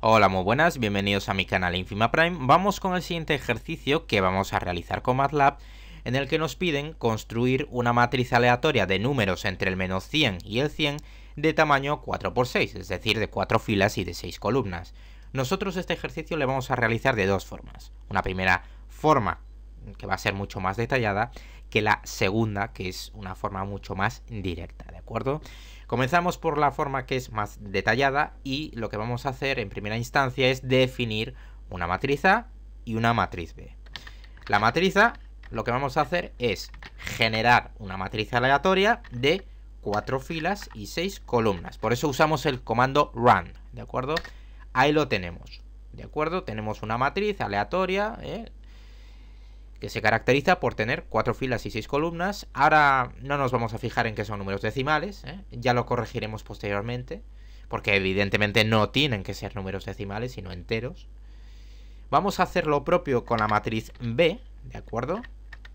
Hola muy buenas, bienvenidos a mi canal Infima Prime. Vamos con el siguiente ejercicio que vamos a realizar con MATLAB en el que nos piden construir una matriz aleatoria de números entre el menos 100 y el 100 de tamaño 4x6, es decir, de 4 filas y de 6 columnas. Nosotros este ejercicio le vamos a realizar de dos formas. Una primera forma, que va a ser mucho más detallada, que la segunda, que es una forma mucho más directa, ¿de acuerdo? Comenzamos por la forma que es más detallada y lo que vamos a hacer en primera instancia es definir una matriz A y una matriz B. La matriz A lo que vamos a hacer es generar una matriz aleatoria de cuatro filas y seis columnas. Por eso usamos el comando run, ¿de acuerdo? Ahí lo tenemos, ¿de acuerdo? Tenemos una matriz aleatoria, ¿eh? que se caracteriza por tener cuatro filas y seis columnas. Ahora no nos vamos a fijar en que son números decimales, ¿eh? ya lo corregiremos posteriormente, porque evidentemente no tienen que ser números decimales, sino enteros. Vamos a hacer lo propio con la matriz B, ¿de acuerdo?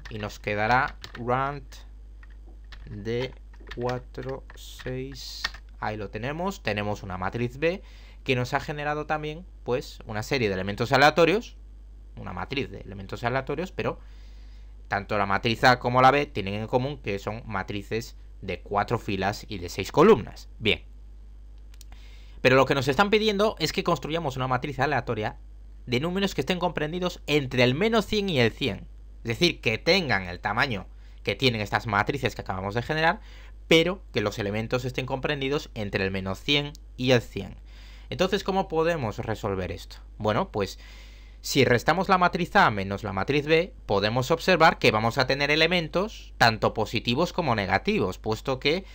Y nos quedará rand de 4, 6... Ahí lo tenemos, tenemos una matriz B que nos ha generado también, pues, una serie de elementos aleatorios una matriz de elementos aleatorios, pero tanto la matriz A como la B tienen en común que son matrices de cuatro filas y de seis columnas. Bien. Pero lo que nos están pidiendo es que construyamos una matriz aleatoria de números que estén comprendidos entre el menos 100 y el 100. Es decir, que tengan el tamaño que tienen estas matrices que acabamos de generar, pero que los elementos estén comprendidos entre el menos 100 y el 100. Entonces, ¿cómo podemos resolver esto? Bueno, pues si restamos la matriz A menos la matriz B, podemos observar que vamos a tener elementos tanto positivos como negativos, puesto que,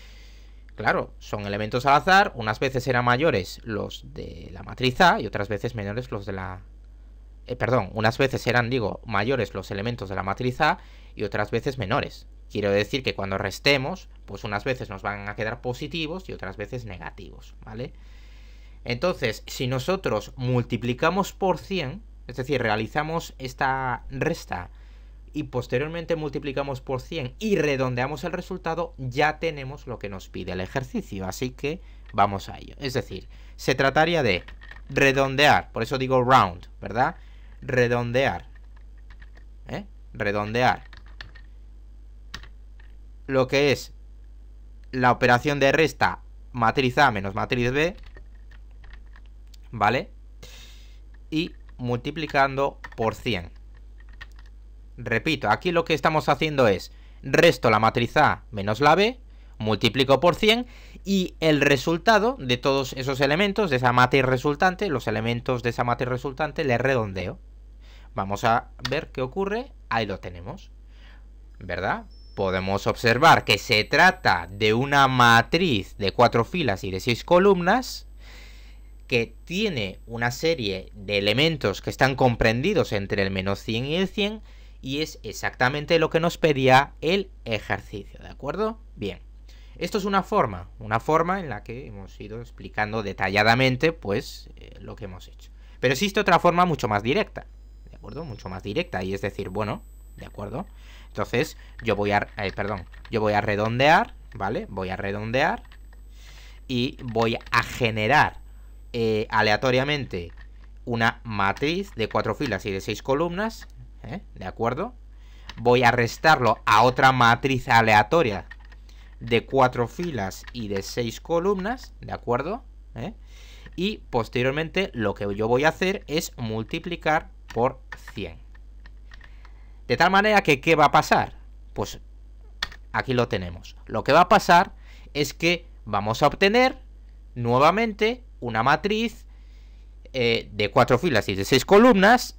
claro, son elementos al azar, unas veces eran mayores los de la matriz A y otras veces menores los de la... Eh, perdón, unas veces eran, digo, mayores los elementos de la matriz A y otras veces menores. Quiero decir que cuando restemos, pues unas veces nos van a quedar positivos y otras veces negativos, ¿vale? Entonces, si nosotros multiplicamos por 100, es decir, realizamos esta resta y posteriormente multiplicamos por 100 y redondeamos el resultado, ya tenemos lo que nos pide el ejercicio. Así que vamos a ello. Es decir, se trataría de redondear, por eso digo round, ¿verdad? Redondear. ¿eh? Redondear. Lo que es la operación de resta matriz A menos matriz B, ¿vale? Y multiplicando por 100. Repito, aquí lo que estamos haciendo es resto la matriz A menos la B, multiplico por 100 y el resultado de todos esos elementos, de esa matriz resultante, los elementos de esa matriz resultante, le redondeo. Vamos a ver qué ocurre. Ahí lo tenemos. ¿Verdad? Podemos observar que se trata de una matriz de cuatro filas y de seis columnas que tiene una serie de elementos que están comprendidos entre el menos 100 y el 100 y es exactamente lo que nos pedía el ejercicio, ¿de acuerdo? Bien, esto es una forma, una forma en la que hemos ido explicando detalladamente pues eh, lo que hemos hecho. Pero existe otra forma mucho más directa, ¿de acuerdo? Mucho más directa y es decir, bueno, ¿de acuerdo? Entonces yo voy a, eh, perdón, yo voy a redondear, ¿vale? Voy a redondear y voy a generar eh, aleatoriamente una matriz de cuatro filas y de seis columnas, ¿eh? ¿de acuerdo? Voy a restarlo a otra matriz aleatoria de cuatro filas y de seis columnas, ¿de acuerdo? ¿Eh? Y posteriormente lo que yo voy a hacer es multiplicar por 100. De tal manera que, ¿qué va a pasar? Pues aquí lo tenemos. Lo que va a pasar es que vamos a obtener nuevamente una matriz eh, de cuatro filas y de seis columnas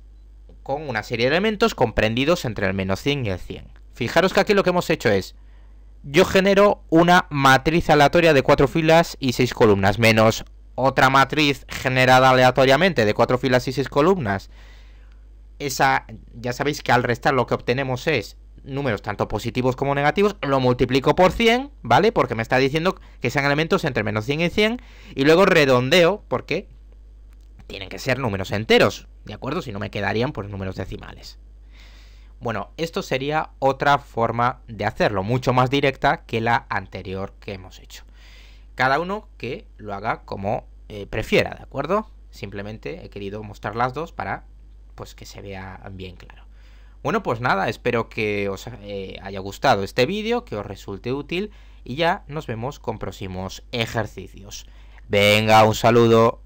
con una serie de elementos comprendidos entre el menos 100 y el 100. Fijaros que aquí lo que hemos hecho es, yo genero una matriz aleatoria de cuatro filas y seis columnas, menos otra matriz generada aleatoriamente de cuatro filas y seis columnas. Esa, ya sabéis que al restar lo que obtenemos es números tanto positivos como negativos, lo multiplico por 100, ¿vale? Porque me está diciendo que sean elementos entre menos 100 y 100, y luego redondeo, porque tienen que ser números enteros, ¿de acuerdo? Si no me quedarían, por pues, números decimales. Bueno, esto sería otra forma de hacerlo, mucho más directa que la anterior que hemos hecho. Cada uno que lo haga como eh, prefiera, ¿de acuerdo? Simplemente he querido mostrar las dos para pues que se vea bien claro. Bueno, pues nada, espero que os eh, haya gustado este vídeo, que os resulte útil y ya nos vemos con próximos ejercicios. Venga, un saludo.